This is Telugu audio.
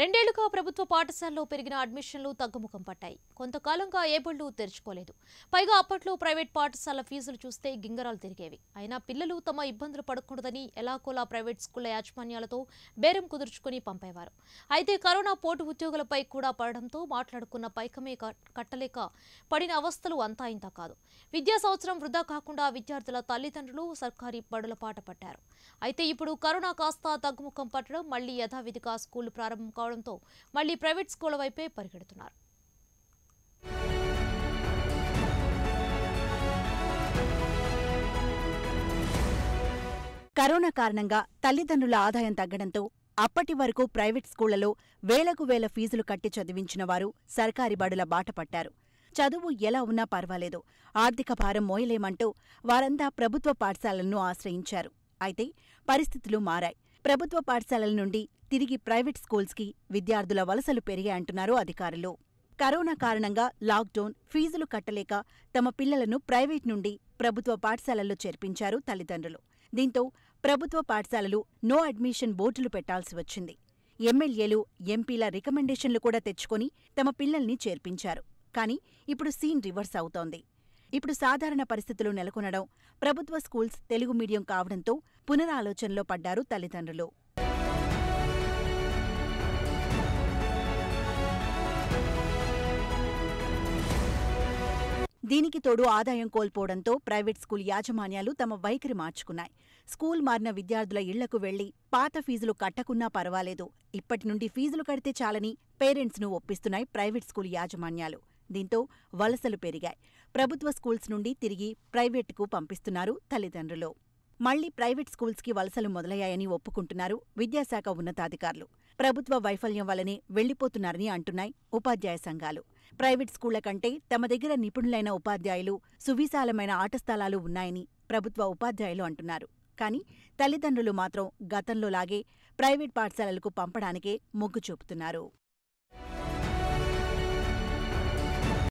రెండేళ్లుగా ప్రభుత్వ పాఠశాలలో పెరిగిన అడ్మిషన్లు తగ్గుముఖం పట్టాయి కొంతకాలంగా ఏ బళ్ళు తెరుచుకోలేదు పైగా అప్పట్లో ప్రైవేట్ పాఠశాల ఫీజులు చూస్తే గింగరాలు తిరిగేవి అయినా పిల్లలు తమ ఇబ్బందులు పడకూడదని ఎలాకోలా ప్రైవేట్ స్కూళ్ల యాజమాన్యాలతో బేరం కుదుర్చుకుని పంపేవారు అయితే కరోనా పోటు ఉద్యోగులపై కూడా పడడంతో మాట్లాడుకున్న పైకమే కట్టలేక పడిన అవస్థలు అంతా ఇంత కాదు విద్యా సంవత్సరం వృధా కాకుండా విద్యార్థుల తల్లిదండ్రులు సర్కారీ బడుల పాట పట్టారు అయితే ఇప్పుడు కరోనా కాస్త తగ్గుముఖం పట్టడం మళ్లీ యథావిధిగా స్కూల్ ప్రారంభం కావడంతో మళ్లీ ప్రైవేట్ స్కూళ్ల వైపే పరిగెడుతున్నారు కరోనా కారణంగా తల్లిదండ్రుల ఆదాయం తగ్గడంతో అప్పటి వరకు ప్రైవేట్ స్కూళ్లలో వేలకు వేల ఫీజులు కట్టి చదివించిన వారు సర్కారీ బడుల బాట పట్టారు చదువు ఎలా ఉన్నా పర్వాలేదు ఆర్థిక భారం మోయలేమంటూ వారంతా ప్రభుత్వ పాఠశాలలను ఆశ్రయించారు అయితే పరిస్థితులు మారాయి ప్రభుత్వ పాఠశాలల నుండి తిరిగి ప్రైవేట్ స్కూల్స్కి విద్యార్థుల వలసలు పెరిగాయంటున్నారు అధికారులు కరోనా కారణంగా లాక్డౌన్ ఫీజులు కట్టలేక తమ పిల్లలను ప్రైవేట్ నుండి ప్రభుత్వ పాఠశాలల్లో చేర్పించారు తల్లిదండ్రులు దీంతో ప్రభుత్వ పాఠశాలలు నో అడ్మిషన్ బోర్డులు పెట్టాల్సి వచ్చింది ఎమ్మెల్యేలు ఎంపీల రికమెండేషన్లు కూడా తెచ్చుకొని తమ పిల్లల్ని చేర్పించారు కానీ ఇప్పుడు సీన్ రివర్స్ అవుతోంది ఇప్పుడు సాధారణ పరిస్థితులు నెలకొనడం ప్రభుత్వ స్కూల్స్ తెలుగు మీడియం కావడంతో పునరాలోచనలో పడ్డారు తల్లిదండ్రులు దీనికి తోడు ఆదాయం కోల్పోవడంతో ప్రైవేట్ స్కూల్ యాజమాన్యాలు తమ వైఖరి మార్చుకున్నాయి స్కూల్ మారిన విద్యార్థుల ఇళ్లకు వెళ్లి పాత ఫీజులు కట్టకున్నా పర్వాలేదు ఇప్పటి నుండి ఫీజులు కడితే చాలని పేరెంట్స్ను ఒప్పిస్తున్నాయి ప్రైవేట్ స్కూల్ యాజమాన్యాలు దీంతో వలసలు పెరిగాయి ప్రభుత్వ స్కూల్స్ నుండి తిరిగి ప్రైవేట్కు పంపిస్తున్నారు తల్లిదండ్రులు మళ్లీ ప్రైవేట్ స్కూల్స్కి వలసలు మొదలయ్యాయని ఒప్పుకుంటున్నారు విద్యాశాఖ ఉన్నతాధికారులు ప్రభుత్వ వైఫల్యం వల్లనే వెళ్లిపోతున్నారని అంటున్నాయి ఉపాధ్యాయ సంఘాలు ప్రైవేట్ స్కూళ్ల కంటే తమ దగ్గర నిపుణులైన ఉపాధ్యాయులు సువిశాలమైన ఆటస్థలాలు ఉన్నాయని ప్రభుత్వ ఉపాధ్యాయులు అంటున్నారు కానీ తల్లిదండ్రులు మాత్రం గతంలోలాగే ప్రైవేట్ పాఠశాలలకు పంపడానికే మొగ్గు చూపుతున్నారు